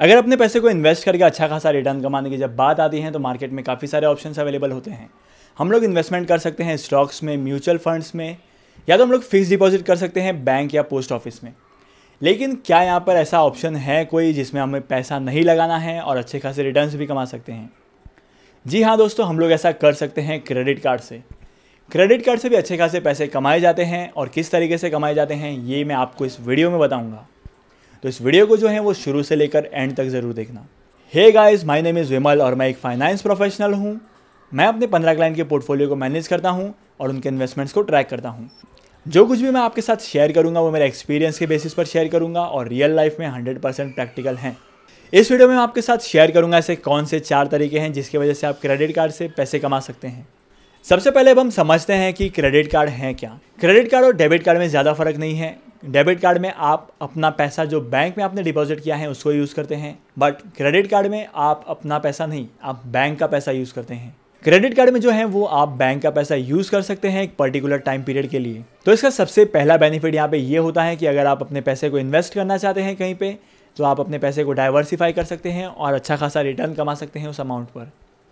अगर अपने पैसे को इन्वेस्ट करके अच्छा खासा रिटर्न कमाने की जब बात आती है तो मार्केट में काफ़ी सारे ऑप्शन अवेलेबल होते हैं हम लोग इन्वेस्टमेंट कर सकते हैं स्टॉक्स में म्यूचुअल फंड्स में या तो हम लोग फिक्स डिपॉजिट कर सकते हैं बैंक या पोस्ट ऑफिस में लेकिन क्या यहाँ पर ऐसा ऑप्शन है कोई जिसमें हमें पैसा नहीं लगाना है और अच्छे खासे रिटर्न्स भी कमा सकते हैं जी हाँ दोस्तों हम लोग ऐसा कर सकते हैं क्रेडिट कार्ड से क्रेडिट कार्ड से भी अच्छे खासे पैसे कमाए जाते हैं और किस तरीके से कमाए जाते हैं ये मैं आपको इस वीडियो में बताऊँगा तो इस वीडियो को जो है वो शुरू से लेकर एंड तक ज़रूर देखना hey guys my name is Vimal और मैं एक फाइनेंस प्रोफेशनल हूँ मैं अपने पंद्रह क्लाइंट के पोर्टफोलियो को मैनेज करता हूँ और उनके इन्वेस्टमेंट्स को ट्रैक करता हूँ जो कुछ भी मैं आपके साथ शेयर करूँगा वो मेरे एक्सपीरियंस के बेसिस पर शेयर करूँगा और रियल लाइफ में हंड्रेड परसेंट प्रैक्टिकल हैं इस वीडियो में मैं आपके साथ शेयर करूँगा ऐसे कौन से चार तरीके हैं जिसकी वजह से आप क्रेडिट कार्ड से पैसे कमा सकते हैं सबसे पहले अब हम समझते हैं कि क्रेडिट कार्ड हैं क्या क्रेडिट कार्ड और डेबिट कार्ड में ज़्यादा फर्क नहीं है डेबिट कार्ड में आप अपना पैसा जो बैंक में आपने डिपॉजिट किया है उसको यूज़ करते हैं बट क्रेडिट कार्ड में आप अपना पैसा नहीं आप बैंक का पैसा यूज़ करते हैं क्रेडिट कार्ड में जो है वो आप बैंक का पैसा यूज़ कर सकते हैं एक पर्टिकुलर टाइम पीरियड के लिए तो इसका सबसे पहला बेनिफिट यहाँ पे ये होता है कि अगर आप अपने पैसे को इन्वेस्ट करना चाहते हैं कहीं पे तो आप अपने पैसे को डाइवर्सिफाई कर सकते हैं और अच्छा खासा रिटर्न कमा सकते हैं उस अमाउंट पर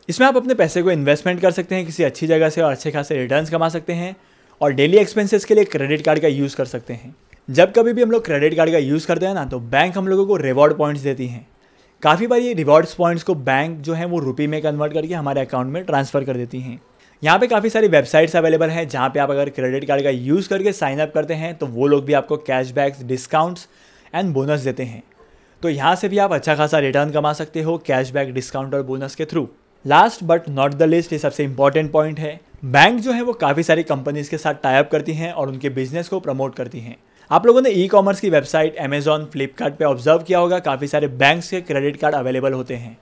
इसमें आप अपने पैसे को इन्वेस्टमेंट कर सकते हैं किसी अच्छी जगह से और अच्छे खासे रिटर्न कमा सकते हैं और डेली एक्सपेंसेस के लिए क्रेडिट कार्ड का यूज़ कर सकते हैं जब कभी भी हम लोग क्रेडिट कार्ड का यूज़ करते हैं ना तो बैंक हम लोगों को रिवॉर्ड पॉइंट्स देती हैं काफ़ी बार ये रिवॉर्ड्स पॉइंट्स को बैंक जो है वो रुपी में कन्वर्ट करके हमारे अकाउंट में ट्रांसफ़र कर देती हैं यहाँ पे काफ़ी सारी वेबसाइट्स अवेलेबल हैं जहाँ पे आप अगर क्रेडिट कार्ड का यूज़ करके साइन अप करते हैं तो वो लोग भी आपको कैशबैक्स डिस्काउंट्स एंड बोनस देते हैं तो यहाँ से भी आप अच्छा खासा रिटर्न कमा सकते हो कैशबैक डिस्काउंट और बोनस के through last but not the least ये सबसे इंपॉर्टेंट पॉइंट है बैंक जो है वो काफ़ी सारी कंपनीज़ के साथ टाइप करती हैं और उनके बिजनेस को प्रमोट करती हैं आप लोगों ने ई कॉमर्स की वेबसाइट अमेजॉन फ्लिपकार्ट ऑब्जर्व किया होगा काफ़ी सारे बैंक्स के क्रेडिट कार्ड अवेलेबल होते हैं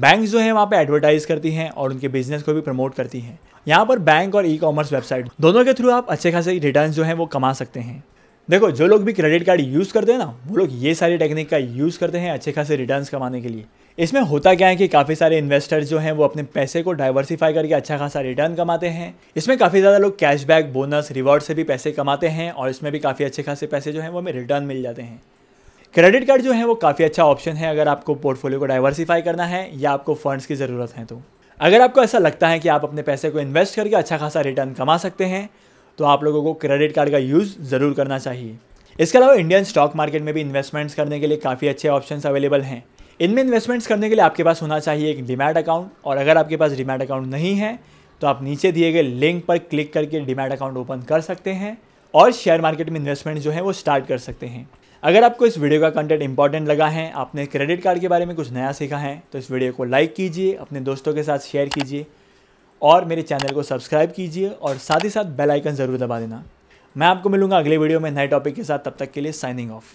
बैंक जो है वहाँ पे एडवर्टाइज करती हैं और उनके बिजनेस को भी प्रमोट करती हैं यहाँ पर बैंक और ई कॉमर्स वेबसाइट दोनों के थ्रू आप अच्छे खासे रिटर्न जो हैं वो कमा सकते हैं देखो जो लोग भी क्रेडिट कार्ड यूज़ करते हैं ना वो लोग ये सारी टेक्निक का यूज़ करते हैं अच्छे खासे रिटर्न कमाने के लिए इसमें होता क्या है कि काफ़ी सारे इन्वेस्टर्स जो हैं वो अपने पैसे को डाइवर्सिफाई करके अच्छा खासा रिटर्न कमाते हैं इसमें काफ़ी ज़्यादा लोग कैशबैक बोनस रिवॉर्ड से भी पैसे कमाते हैं और इसमें भी काफ़ी अच्छे खासे पैसे जो हैं वो हमें रिटर्न मिल जाते हैं क्रेडिट कार्ड जो है वो काफ़ी अच्छा ऑप्शन है अगर आपको पोर्टफोलियो को डाइवर्सिफाई करना है या आपको फंड्स की ज़रूरत है तो अगर आपको ऐसा लगता है कि आप अपने पैसे को इन्वेस्ट करके अच्छा खासा रिटर्न कमा सकते हैं तो आप लोगों को क्रेडिट कार्ड का यूज़ ज़रूर करना चाहिए इसके अलावा इंडियन स्टॉक मार्केट में भी इन्वेस्टमेंट्स करने के लिए काफ़ी अच्छे ऑप्शन अवेलेबल हैं इनमें इन्वेस्टमेंट्स करने के लिए आपके पास होना चाहिए एक डिमैट अकाउंट और अगर आपके पास डिमैट अकाउंट नहीं है तो आप नीचे दिए गए लिंक पर क्लिक करके डिमैट अकाउंट ओपन कर सकते हैं और शेयर मार्केट में इन्वेस्टमेंट जो है वो स्टार्ट कर सकते हैं अगर आपको इस वीडियो का कंटेंट इंपॉर्टेंट लगा है आपने क्रेडिट कार्ड के बारे में कुछ नया सीखा है तो इस वीडियो को लाइक कीजिए अपने दोस्तों के साथ शेयर कीजिए और मेरे चैनल को सब्सक्राइब कीजिए और साथ ही साथ बेल आइकन ज़रूर दबा देना मैं आपको मिलूंगा अगले वीडियो में नए टॉपिक के साथ तब तक के लिए साइनिंग ऑफ